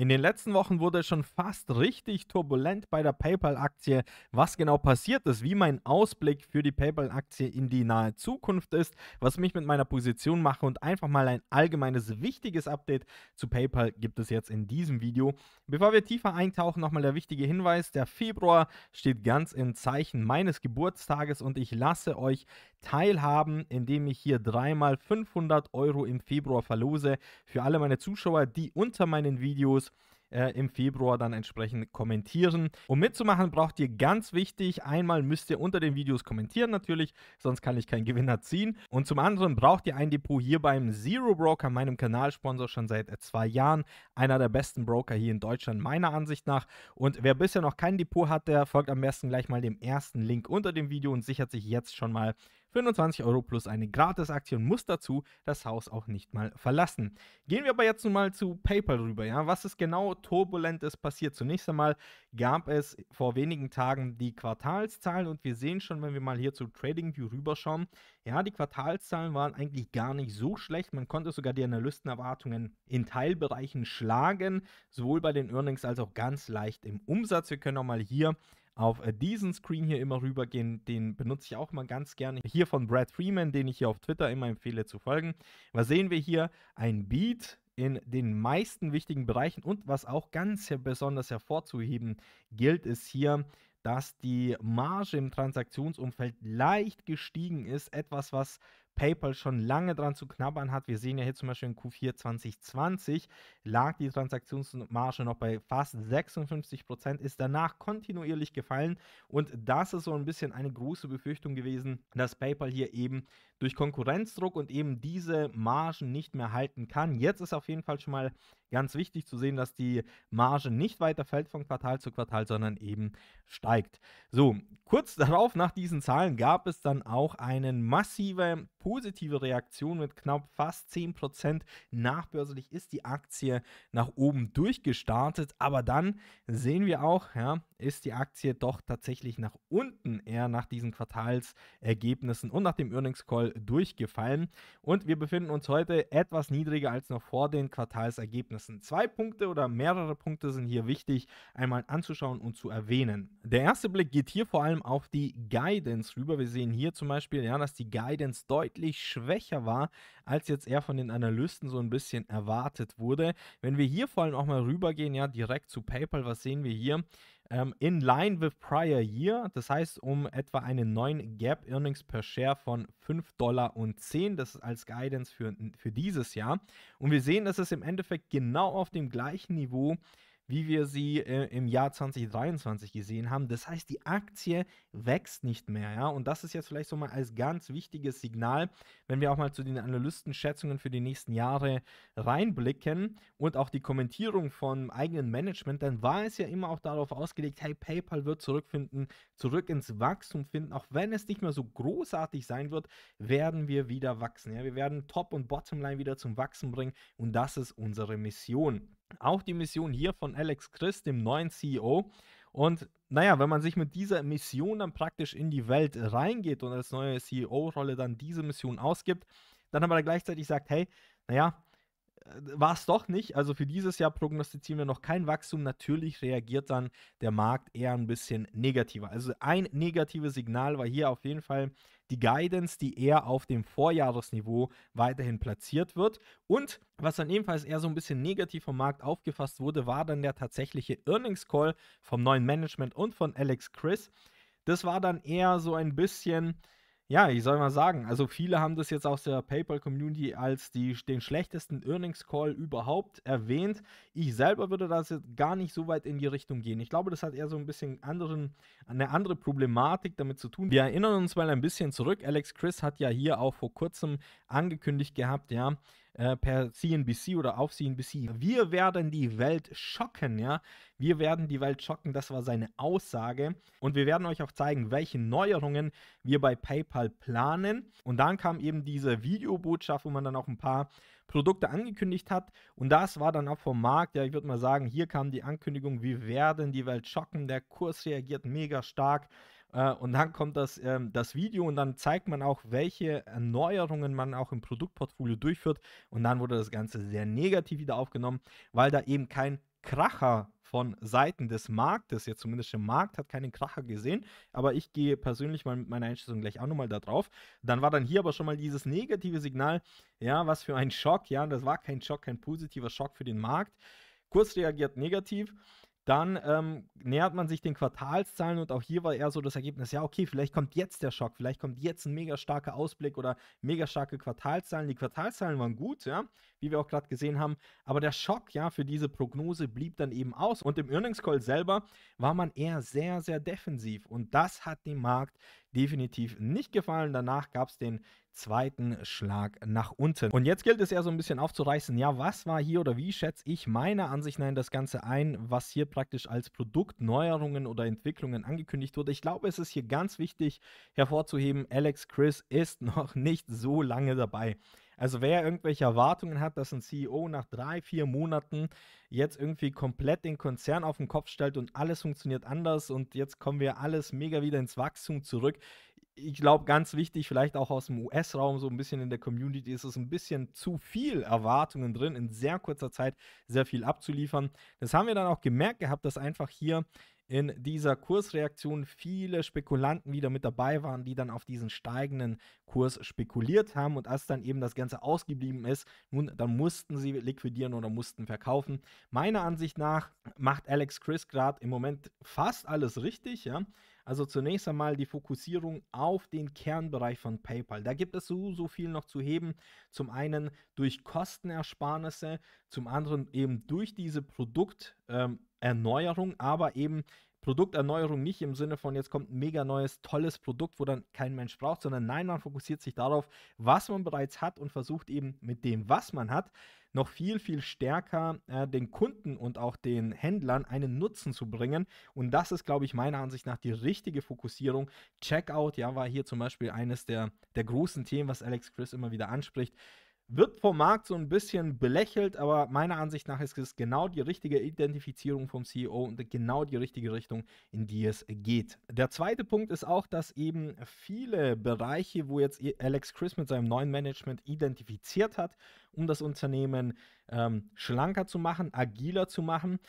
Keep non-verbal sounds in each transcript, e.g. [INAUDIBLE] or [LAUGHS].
In den letzten Wochen wurde es schon fast richtig turbulent bei der PayPal-Aktie. Was genau passiert ist, wie mein Ausblick für die PayPal-Aktie in die nahe Zukunft ist, was mich mit meiner Position mache und einfach mal ein allgemeines wichtiges Update zu PayPal gibt es jetzt in diesem Video. Bevor wir tiefer eintauchen, nochmal der wichtige Hinweis, der Februar steht ganz im Zeichen meines Geburtstages und ich lasse euch teilhaben, indem ich hier dreimal 500 Euro im Februar verlose für alle meine Zuschauer, die unter meinen Videos äh, im Februar dann entsprechend kommentieren. Um mitzumachen, braucht ihr ganz wichtig, einmal müsst ihr unter den Videos kommentieren natürlich, sonst kann ich keinen Gewinner ziehen. Und zum anderen braucht ihr ein Depot hier beim Zero Broker, meinem Kanalsponsor schon seit äh, zwei Jahren, einer der besten Broker hier in Deutschland meiner Ansicht nach. Und wer bisher noch kein Depot hat, der folgt am besten gleich mal dem ersten Link unter dem Video und sichert sich jetzt schon mal 25 Euro plus eine Gratisaktion muss dazu das Haus auch nicht mal verlassen. Gehen wir aber jetzt nun mal zu PayPal rüber. Ja? Was ist genau turbulent ist passiert? Zunächst einmal gab es vor wenigen Tagen die Quartalszahlen und wir sehen schon, wenn wir mal hier zu TradingView rüberschauen, ja, die Quartalszahlen waren eigentlich gar nicht so schlecht. Man konnte sogar die Analystenerwartungen in Teilbereichen schlagen, sowohl bei den Earnings als auch ganz leicht im Umsatz. Wir können auch mal hier auf äh, diesen Screen hier immer rübergehen. Den benutze ich auch immer ganz gerne. Hier von Brad Freeman, den ich hier auf Twitter immer empfehle zu folgen. Was sehen wir hier? Ein Beat in den meisten wichtigen Bereichen und was auch ganz besonders hervorzuheben gilt, ist hier, dass die Marge im Transaktionsumfeld leicht gestiegen ist. Etwas, was PayPal schon lange dran zu knabbern hat. Wir sehen ja hier zum Beispiel in Q4 2020 lag die Transaktionsmarge noch bei fast 56 Prozent, ist danach kontinuierlich gefallen und das ist so ein bisschen eine große Befürchtung gewesen, dass PayPal hier eben durch Konkurrenzdruck und eben diese Margen nicht mehr halten kann. Jetzt ist auf jeden Fall schon mal ganz wichtig zu sehen, dass die Marge nicht weiter fällt von Quartal zu Quartal, sondern eben steigt. So, kurz [LAUGHS] darauf nach diesen Zahlen gab es dann auch eine massive positive Reaktion mit knapp fast 10%. Nachbörslich ist die Aktie nach oben durchgestartet, aber dann sehen wir auch, ja, ist die Aktie doch tatsächlich nach unten eher nach diesen Quartalsergebnissen und nach dem Earnings Call durchgefallen. Und wir befinden uns heute etwas niedriger als noch vor den Quartalsergebnissen. Zwei Punkte oder mehrere Punkte sind hier wichtig, einmal anzuschauen und zu erwähnen. Der erste Blick geht hier vor allem auf die Guidance rüber. Wir sehen hier zum Beispiel, ja, dass die Guidance deutlich schwächer war, als jetzt eher von den Analysten so ein bisschen erwartet wurde. Wenn wir hier vor allem auch mal rübergehen, ja, direkt zu PayPal, was sehen wir hier? ähm, in line with prior year, das heißt um etwa einen neuen Gap Earnings per Share von 5 Dollar und 10, das ist als Guidance für, für dieses Jahr. Und wir sehen, dass es im Endeffekt genau auf dem gleichen Niveau ist wie wir sie äh, im Jahr 2023 gesehen haben. Das heißt, die Aktie wächst nicht mehr, ja. Und das ist jetzt vielleicht so mal als ganz wichtiges Signal, wenn wir auch mal zu den Analystenschätzungen für die nächsten Jahre reinblicken und auch die Kommentierung von eigenen Management, dann war es ja immer auch darauf ausgelegt, hey, PayPal wird zurückfinden, zurück ins Wachstum finden, auch wenn es nicht mehr so großartig sein wird, werden wir wieder wachsen. Ja? Wir werden Top und Bottomline wieder zum Wachsen bringen und das ist unsere Mission. Auch die Mission hier von Alex Chris, dem neuen CEO. Und naja, wenn man sich mit dieser Mission dann praktisch in die Welt reingeht und als neue CEO-Rolle dann diese Mission ausgibt, dann aber gleichzeitig sagt, hey, naja, war es doch nicht. Also für dieses Jahr prognostizieren wir noch kein Wachstum. Natürlich reagiert dann der Markt eher ein bisschen negativer. Also ein negatives Signal war hier auf jeden Fall die Guidance, die eher auf dem Vorjahresniveau weiterhin platziert wird. Und was dann ebenfalls eher so ein bisschen negativ vom Markt aufgefasst wurde, war dann der tatsächliche Earnings Call vom neuen Management und von Alex Chris. Das war dann eher so ein bisschen ja, ich soll mal sagen, also viele haben das jetzt aus der PayPal-Community als die, den schlechtesten Earnings-Call überhaupt erwähnt. Ich selber würde das jetzt gar nicht so weit in die Richtung gehen. Ich glaube, das hat eher so ein bisschen anderen, eine andere Problematik damit zu tun. Wir erinnern uns mal ein bisschen zurück. Alex Chris hat ja hier auch vor kurzem angekündigt gehabt, ja, äh, per CNBC oder auf CNBC. Wir werden die Welt schocken, ja. Wir werden die Welt schocken, das war seine Aussage. Und wir werden euch auch zeigen, welche Neuerungen wir bei PayPal planen. Und dann kam eben diese Videobotschaft, wo man dann auch ein paar Produkte angekündigt hat. Und das war dann auch vom Markt. Ja, ich würde mal sagen, hier kam die Ankündigung, wir werden die Welt schocken. Der Kurs reagiert mega stark. Äh, und dann kommt das, ähm, das Video und dann zeigt man auch, welche Erneuerungen man auch im Produktportfolio durchführt. Und dann wurde das Ganze sehr negativ wieder aufgenommen, weil da eben kein Kracher von Seiten des Marktes, jetzt zumindest im Markt hat keinen Kracher gesehen, aber ich gehe persönlich mal mit meiner Einschätzung gleich auch nochmal da drauf. Dann war dann hier aber schon mal dieses negative Signal, ja, was für ein Schock, ja, das war kein Schock, kein positiver Schock für den Markt. Kurz reagiert negativ, dann ähm, nähert man sich den Quartalszahlen und auch hier war eher so das Ergebnis, ja, okay, vielleicht kommt jetzt der Schock, vielleicht kommt jetzt ein mega starker Ausblick oder mega starke Quartalszahlen. Die Quartalszahlen waren gut, ja, wie wir auch gerade gesehen haben, aber der Schock, ja, für diese Prognose blieb dann eben aus und im Earnings Call selber war man eher sehr, sehr defensiv und das hat den Markt definitiv nicht gefallen. Danach gab es den zweiten Schlag nach unten. Und jetzt gilt es ja so ein bisschen aufzureißen, ja, was war hier oder wie schätze ich meiner Ansicht nach das Ganze ein, was hier praktisch als Produktneuerungen oder Entwicklungen angekündigt wurde. Ich glaube, es ist hier ganz wichtig hervorzuheben, Alex Chris ist [LAUGHS] noch nicht so lange dabei. Also wer irgendwelche Erwartungen hat, dass ein CEO nach drei, vier Monaten jetzt irgendwie komplett den Konzern auf den Kopf stellt und alles funktioniert anders und jetzt kommen wir alles mega wieder ins Wachstum zurück. Ich glaube, ganz wichtig, vielleicht auch aus dem US-Raum, so ein bisschen in der Community, ist es ein bisschen zu viel Erwartungen drin, in sehr kurzer Zeit sehr viel abzuliefern. Das haben wir dann auch gemerkt gehabt, dass einfach hier in dieser Kursreaktion viele Spekulanten wieder mit dabei waren, die dann auf diesen steigenden Kurs spekuliert haben. Und als dann eben das Ganze ausgeblieben ist, nun, dann mussten sie liquidieren oder mussten verkaufen. Meiner Ansicht nach macht Alex Chris gerade im Moment fast alles richtig, ja. Also zunächst einmal die Fokussierung auf den Kernbereich von PayPal. Da gibt es so, so viel noch zu heben. Zum einen durch Kostenersparnisse, zum anderen eben durch diese Produkt- ähm, Produkterneuerung, aber eben Produkterneuerung nicht im Sinne von, jetzt kommt ein mega neues, tolles Produkt, wo dann kein Mensch braucht, sondern nein, man fokussiert sich darauf, was man bereits hat und versucht eben mit dem, was man hat, noch viel, viel stärker äh, den Kunden und auch den Händlern einen Nutzen zu bringen. Und das ist, glaube ich, meiner Ansicht nach die richtige Fokussierung. Checkout, ja, war hier zum Beispiel eines der, der großen Themen, was Alex Chris immer wieder anspricht wird vom Markt so ein bisschen belächelt, aber meiner Ansicht nach ist es genau die richtige Identifizierung vom CEO und genau die richtige Richtung, in die es geht. Der zweite Punkt ist auch, dass eben viele Bereiche, wo jetzt e- Alex Chris mit seinem neuen Management identifiziert hat, um das Unternehmen ähm, schlanker zu machen, agiler zu machen,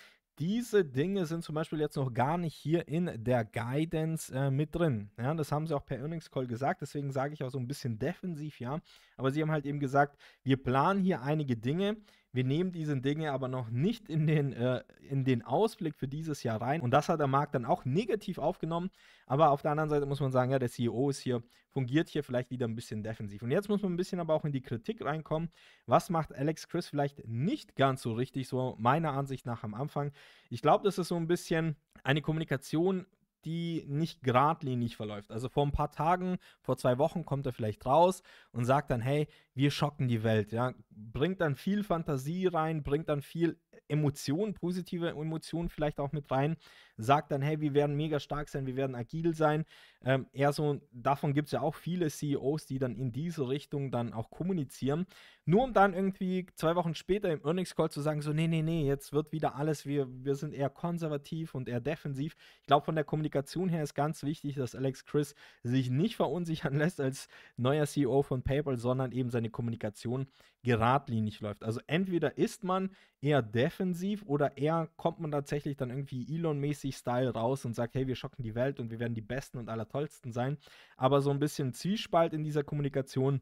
diese Dinge sind zum Beispiel jetzt noch gar nicht hier in der Guidance äh, mit drin. Ja, das haben sie auch per Earnings Call gesagt, deswegen sage ich auch so ein bisschen defensiv, ja. Aber sie haben halt eben gesagt, wir planen hier einige Dinge, wir nehmen diese Dinge aber noch nicht in den, äh, in den Ausblick für dieses Jahr rein. Und das hat der Markt dann auch negativ aufgenommen. Aber auf der anderen Seite muss man sagen, ja, der CEO ist hier, fungiert hier vielleicht wieder ein bisschen defensiv. Und jetzt muss man ein bisschen aber auch in die Kritik reinkommen. Was macht Alex Chris vielleicht nicht ganz so richtig, so meiner Ansicht nach am Anfang? Ich glaube, das ist so ein bisschen eine Kommunikation die nicht geradlinig verläuft. Also vor ein paar Tagen, vor zwei Wochen kommt er vielleicht raus und sagt dann, hey, wir schocken die Welt. Ja? Bringt dann viel Fantasie rein, bringt dann viel Emotionen, positive Emotionen vielleicht auch mit rein, sagt dann, hey, wir werden mega stark sein, wir werden agil sein. Ähm, eher so, davon gibt es ja auch viele CEOs, die dann in diese Richtung dann auch kommunizieren, nur um dann irgendwie zwei Wochen später im Earnings Call zu sagen, so, nee, nee, nee, jetzt wird wieder alles, wir, wir sind eher konservativ und eher defensiv. Ich glaube, von der Kommunikation her ist ganz wichtig, dass Alex Chris sich nicht verunsichern [LAUGHS] lässt als neuer CEO von PayPal, sondern eben seine Kommunikation geradlinig läuft. Also entweder ist man eher defensiv oder eher kommt man tatsächlich dann irgendwie Elon-mäßig Style raus und sagt, hey, wir schocken die Welt und wir werden die Besten und Allertollsten sein. Aber so ein bisschen Zwiespalt in dieser Kommunikation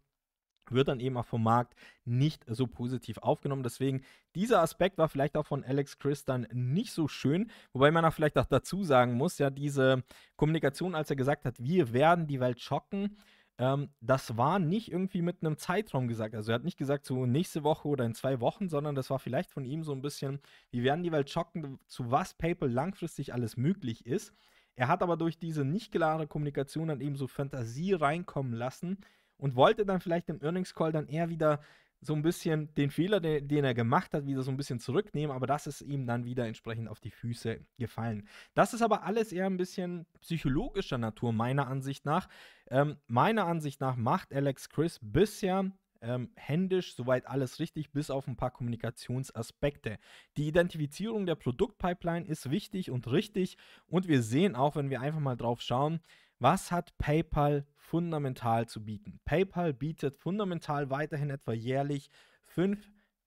wird dann eben auch vom Markt nicht so positiv aufgenommen. Deswegen, dieser Aspekt war vielleicht auch von Alex Chris dann nicht so schön, wobei man auch vielleicht auch dazu sagen muss, ja, diese Kommunikation, als er gesagt hat, wir werden die Welt schocken, ähm, das war nicht irgendwie mit einem Zeitraum gesagt. Also er hat nicht gesagt, so nächste Woche oder in zwei Wochen, sondern das war vielleicht von ihm so ein bisschen, wir werden die Welt schocken, zu was PayPal langfristig alles möglich ist. Er hat aber durch diese nicht klare Kommunikation dann eben so Fantasie reinkommen lassen und wollte dann vielleicht im Earnings Call dann eher wieder so ein bisschen den Fehler, den, den, er gemacht hat, wieder so ein bisschen zurücknehmen, aber das ist ihm dann wieder entsprechend auf die Füße gefallen. Das ist aber alles eher ein bisschen psychologischer Natur, meiner Ansicht nach. Ähm, meiner Ansicht nach macht Alex Chris bisher ähm, händisch soweit alles richtig, bis auf ein paar Kommunikationsaspekte. Die Identifizierung der Produktpipeline ist wichtig und richtig und wir sehen auch, wenn wir einfach mal drauf schauen, was hat PayPal fundamental zu bieten? PayPal bietet fundamental weiterhin etwa jährlich 5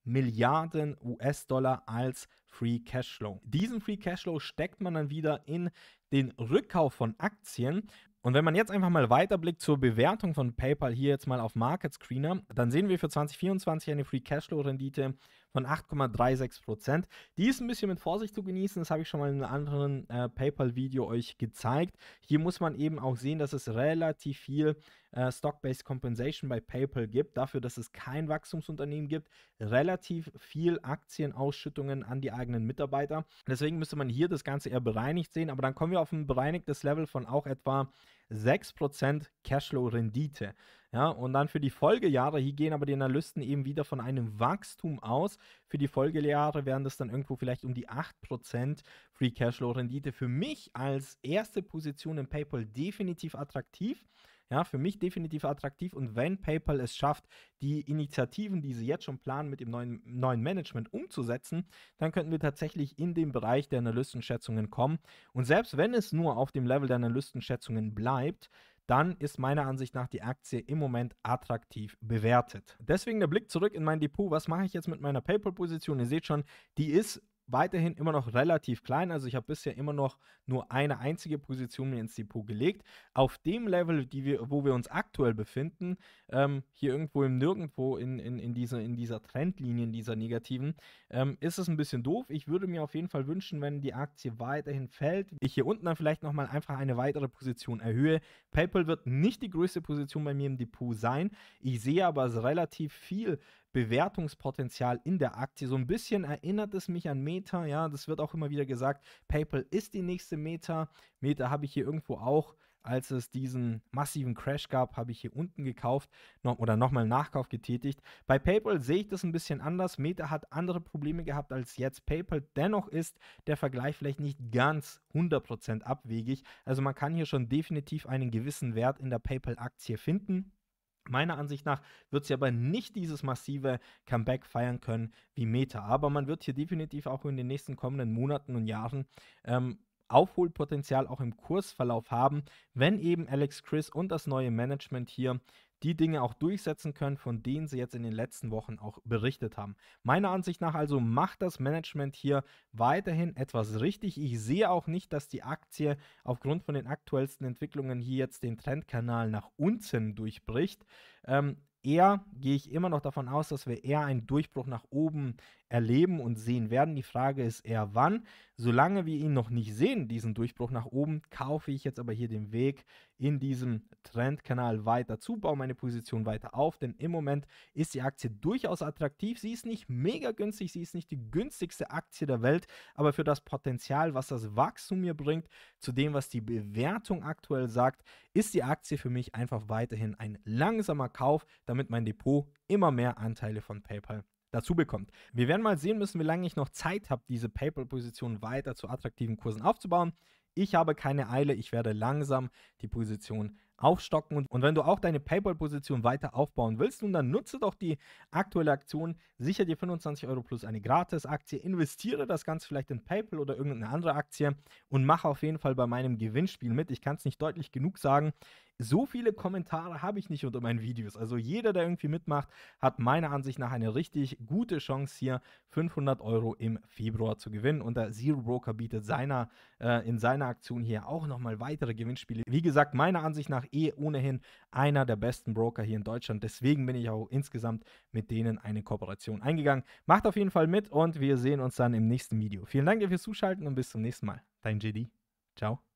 Milliarden US-Dollar als Free Cashflow. Diesen Free Cashflow steckt man dann wieder in den Rückkauf von Aktien. Und wenn man jetzt einfach mal weiterblickt zur Bewertung von PayPal hier jetzt mal auf Market Screener, dann sehen wir für 2024 eine Free Cashflow-Rendite von 8,36 Prozent. Die ist ein bisschen mit Vorsicht zu genießen. Das habe ich schon mal in einem anderen äh, PayPal-Video euch gezeigt. Hier muss man eben auch sehen, dass es relativ viel äh, Stock-Based Compensation bei PayPal gibt. Dafür, dass es kein Wachstumsunternehmen gibt, relativ viel Aktienausschüttungen an die eigenen Mitarbeiter. Deswegen müsste man hier das Ganze eher bereinigt sehen. Aber dann kommen wir auf ein bereinigtes Level von auch etwa 6% Cashflow-Rendite. Ja, und dann für die Folgejahre, hier gehen aber die Analysten eben wieder von einem Wachstum aus. Für die Folgejahre wären das dann irgendwo vielleicht um die 8% Free Cashflow Rendite. Für mich als erste Position in PayPal definitiv attraktiv. Ja, für mich definitiv attraktiv. Und wenn PayPal es schafft, die Initiativen, die sie jetzt schon planen, mit dem neuen, neuen Management umzusetzen, dann könnten wir tatsächlich in den Bereich der Analystenschätzungen kommen. Und selbst wenn es nur auf dem Level der Analystenschätzungen bleibt, dann ist meiner Ansicht nach die Aktie im Moment attraktiv bewertet. Deswegen der Blick zurück in mein Depot. Was mache ich jetzt mit meiner PayPal-Position? Ihr seht schon, die ist weiterhin immer noch relativ klein. Also ich habe bisher immer noch nur eine einzige Position mir ins Depot gelegt. Auf dem Level, die wir, wo wir uns aktuell befinden, ähm, hier irgendwo im Nirgendwo in, in, in, diese, in dieser Trendlinie, in dieser negativen, ähm, ist es ein bisschen doof. Ich würde mir auf jeden Fall wünschen, wenn die Aktie weiterhin fällt, ich hier unten dann vielleicht nochmal einfach eine weitere Position erhöhe. PayPal wird nicht die größte Position bei mir im Depot sein. Ich sehe aber relativ viel Bewertungspotenzial in der Aktie. So ein bisschen erinnert es mich an Meta, ja, das wird auch immer wieder gesagt, PayPal ist die nächste Meta. Meta habe ich hier irgendwo auch, als es diesen massiven Crash gab, habe ich hier unten gekauft noch, oder nochmal Nachkauf getätigt. Bei PayPal sehe ich das ein bisschen anders. Meta hat andere Probleme gehabt als jetzt PayPal. Dennoch ist der Vergleich vielleicht nicht ganz 100% abwegig. Also man kann hier schon definitiv einen gewissen Wert in der PayPal-Aktie finden. Meiner Ansicht nach wird sie aber nicht dieses massive Comeback feiern können wie Meta. Aber man wird hier definitiv auch in den nächsten kommenden Monaten und Jahren ähm, Aufholpotenzial auch im Kursverlauf haben, wenn eben Alex Chris und das neue Management hier die Dinge auch durchsetzen können, von denen sie jetzt in den letzten Wochen auch berichtet haben. Meiner Ansicht nach also macht das Management hier weiterhin etwas richtig. Ich sehe auch nicht, dass die Aktie aufgrund von den aktuellsten Entwicklungen hier jetzt den Trendkanal nach unten durchbricht. Ähm, eher gehe ich immer noch davon aus, dass wir eher einen Durchbruch nach oben erleben und sehen werden. Die Frage ist eher wann. Solange wir ihn noch nicht sehen, diesen Durchbruch nach oben, kaufe ich jetzt aber hier den Weg in diesem Trendkanal weiter zu, baue meine Position weiter auf, denn im Moment ist die Aktie durchaus attraktiv. Sie ist nicht mega günstig, sie ist nicht die günstigste Aktie der Welt, aber für das Potenzial, was das Wachstum mir bringt, zu dem, was die Bewertung aktuell sagt, ist die Aktie für mich einfach weiterhin ein langsamer Kauf, damit mein Depot immer mehr Anteile von PayPal dazu bekommt. Wir werden mal sehen müssen, wie lange ich noch Zeit habe, diese PayPal-Position weiter zu attraktiven Kursen aufzubauen. Ich habe keine Eile, ich werde langsam die Position aufstocken. Und wenn du auch deine PayPal-Position weiter aufbauen willst, nun dann nutze doch die aktuelle Aktion, sicher dir 25 Euro plus eine Gratis-Aktie, investiere das Ganze vielleicht in PayPal oder irgendeine andere Aktie und mache auf jeden Fall bei meinem Gewinnspiel mit. Ich kann es nicht deutlich genug sagen so viele Kommentare habe ich nicht unter meinen Videos. Also jeder, der irgendwie mitmacht, hat meiner Ansicht nach eine richtig gute Chance hier 500 Euro im Februar zu gewinnen. Und der Zero Broker bietet seiner, äh, in seiner Aktion hier auch nochmal weitere Gewinnspiele. Wie gesagt, meiner Ansicht nach eh ohnehin einer der besten Broker hier in Deutschland. Deswegen bin ich auch insgesamt mit denen eine Kooperation eingegangen. Macht auf jeden Fall mit und wir sehen uns dann im nächsten Video. Vielen Dank dir fürs Zuschalten und bis zum nächsten Mal. Dein JD. Ciao.